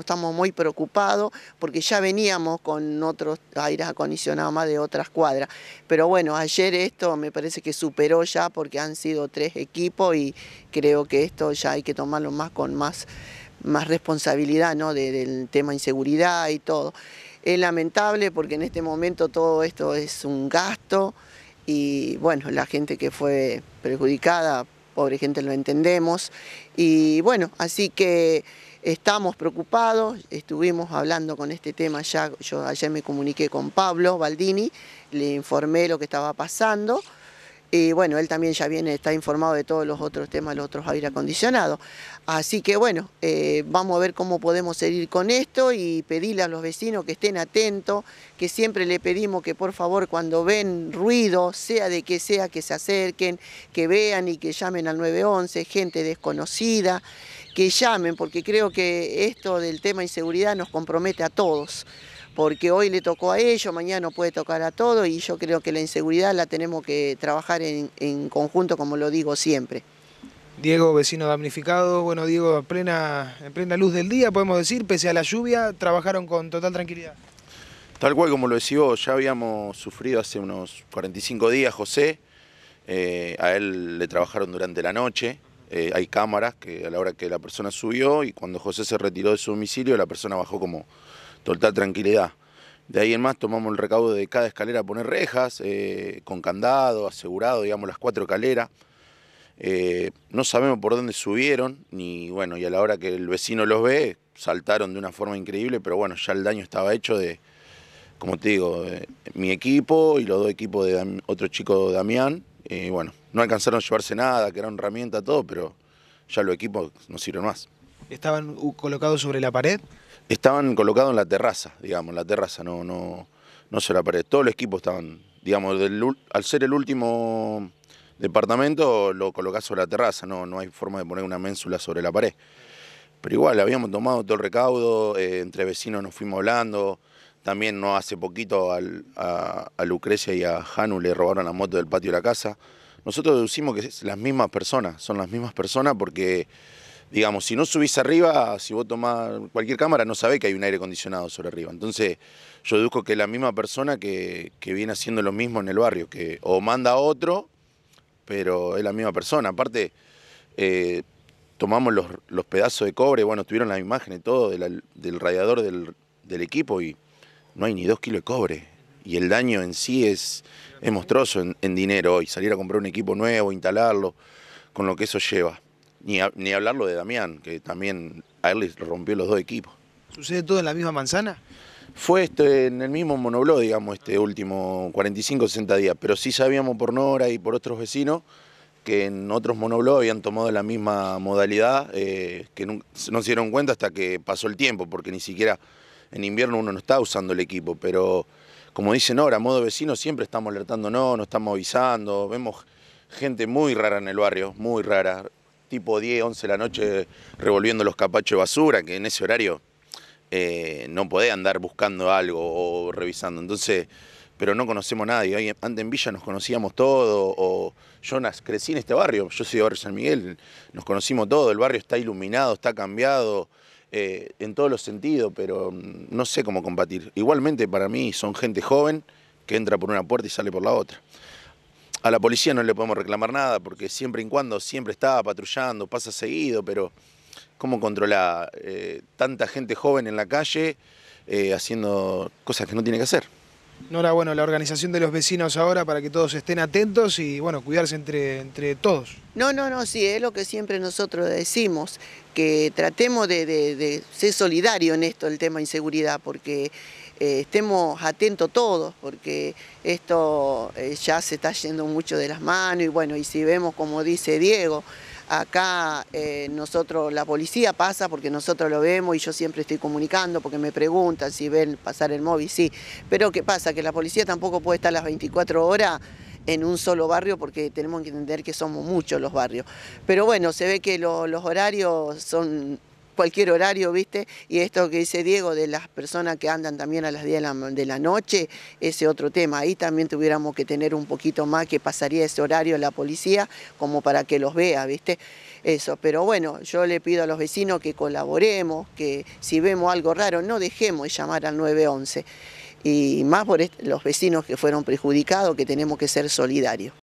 estamos muy preocupados porque ya veníamos con otros aires acondicionados más de otras cuadras. Pero bueno, ayer esto me parece que superó ya porque han sido tres equipos y creo que esto ya hay que tomarlo más con más, más responsabilidad ¿no? del tema inseguridad y todo. Es lamentable porque en este momento todo esto es un gasto y bueno, la gente que fue perjudicada pobre gente lo entendemos. Y bueno, así que estamos preocupados, estuvimos hablando con este tema ya, yo ayer me comuniqué con Pablo Baldini, le informé lo que estaba pasando. Y bueno, él también ya viene, está informado de todos los otros temas, los otros aire acondicionado. Así que bueno, eh, vamos a ver cómo podemos seguir con esto y pedirle a los vecinos que estén atentos, que siempre le pedimos que por favor cuando ven ruido, sea de que sea, que se acerquen, que vean y que llamen al 911, gente desconocida, que llamen, porque creo que esto del tema inseguridad nos compromete a todos porque hoy le tocó a ellos, mañana puede tocar a todo y yo creo que la inseguridad la tenemos que trabajar en, conjunto, como lo digo siempre. Diego, vecino damnificado, bueno Diego, en plena, luz del día podemos decir, pese a la lluvia, trabajaron con total tranquilidad. Tal cual como lo decís vos, ya habíamos sufrido hace unos 45 días José, eh, a él le trabajaron durante la noche, eh, hay cámaras que a la hora que la persona subió y cuando José se retiró de su domicilio la persona bajó como total tranquilidad. De ahí en más tomamos el recaudo de cada escalera poner rejas, eh, con candado, asegurado, digamos, las cuatro escaleras. Eh, no sabemos por dónde subieron, ni bueno, y a la hora que el vecino los ve, saltaron de una forma increíble, pero bueno, ya el daño estaba hecho de, como te digo, mi equipo y los dos equipos de otro chico, Damián. ...y eh, bueno, no alcanzaron a llevarse nada, que era herramienta, todo, pero ya los equipos no sirven más. ¿Estaban colocados sobre la pared? estaban colocados en la terraza, digamos, en la terraza, no, no, no se la pared. Todo el equipo estaban, digamos, al ser el último departamento, lo colocás sobre la terraza, no, no hay forma de poner una ménsula sobre la pared. Pero igual, habíamos tomado todo el recaudo, eh, entre vecinos nos fuimos hablando, también no hace poquito a, a, Lucrecia y a Hanu le robaron la moto del patio de la casa. Nosotros deducimos que es las mismas personas, son las mismas personas porque digamos, si no subís arriba, si vos tomás cualquier cámara, no sabés que hay un aire acondicionado sobre arriba. Entonces, yo deduzco que es la misma persona que, viene haciendo lo mismo en el barrio, que o manda a otro, pero es la misma persona. Aparte, eh, tomamos los, pedazos de cobre, bueno, tuvieron las imágenes todo del radiador del, equipo y no hay ni dos kilos de cobre. Y el daño en sí es, es monstruoso en, en dinero hoy, salir a comprar un equipo nuevo, instalarlo, con lo que eso lleva. Ni, hablarlo de Damián, que también a él rompió los dos equipos. ¿Sucede todo en la misma manzana? Fue este, en el mismo monobló, digamos, este último 45 60 días, pero sí sabíamos por Nora y por otros vecinos que en otros monobló habían tomado la misma modalidad, eh, que no, se dieron cuenta hasta que pasó el tiempo, porque ni siquiera en invierno uno no está usando el equipo, pero como dicen ahora, modo vecino siempre estamos alertando, no, no estamos avisando, vemos gente muy rara en el barrio, muy rara, tipo 10, 11 de la noche revolviendo los capachos de basura, que en ese horario eh, no podés andar buscando algo o revisando. Entonces, pero no conocemos a nadie. Antes en Villa nos conocíamos todos. o yo crecí en este barrio, yo soy de Barrio San Miguel, nos conocimos todo, el barrio está iluminado, está cambiado. Eh, en todos los sentidos, pero mm, no sé cómo combatir. Igualmente para mí son gente joven que entra por una puerta y sale por la otra. A la policía no le podemos reclamar nada porque siempre y cuando siempre estaba patrullando, pasa seguido, pero ¿cómo controla eh, tanta gente joven en la calle eh, haciendo cosas que no tiene que hacer? Enhorabuena, bueno, la organización de los vecinos ahora para que todos estén atentos y, bueno, cuidarse entre, todos. No, no, no, sí, es lo que siempre nosotros decimos, que tratemos de, ser solidarios en esto, el tema de inseguridad, porque eh, estemos atentos todos, porque esto eh, ya se está yendo mucho de las manos y, bueno, y si vemos, como dice Diego, Acá eh, nosotros, la policía pasa porque nosotros lo vemos y yo siempre estoy comunicando porque me preguntan si ven pasar el móvil, sí. Pero ¿qué pasa? Que la policía tampoco puede estar las 24 horas en un solo barrio porque tenemos que entender que somos muchos los barrios. Pero bueno, se ve que los horarios son cualquier horario, ¿viste? Y esto que dice Diego de las personas que andan también a las 10 de la, noche, ese otro tema. Ahí también tuviéramos que tener un poquito más que pasaría ese horario la policía como para que los vea, ¿viste? Eso, pero bueno, yo le pido a los vecinos que colaboremos, que si vemos algo raro, no dejemos de llamar al 911. Y más por los vecinos que fueron perjudicados, que tenemos que ser solidarios.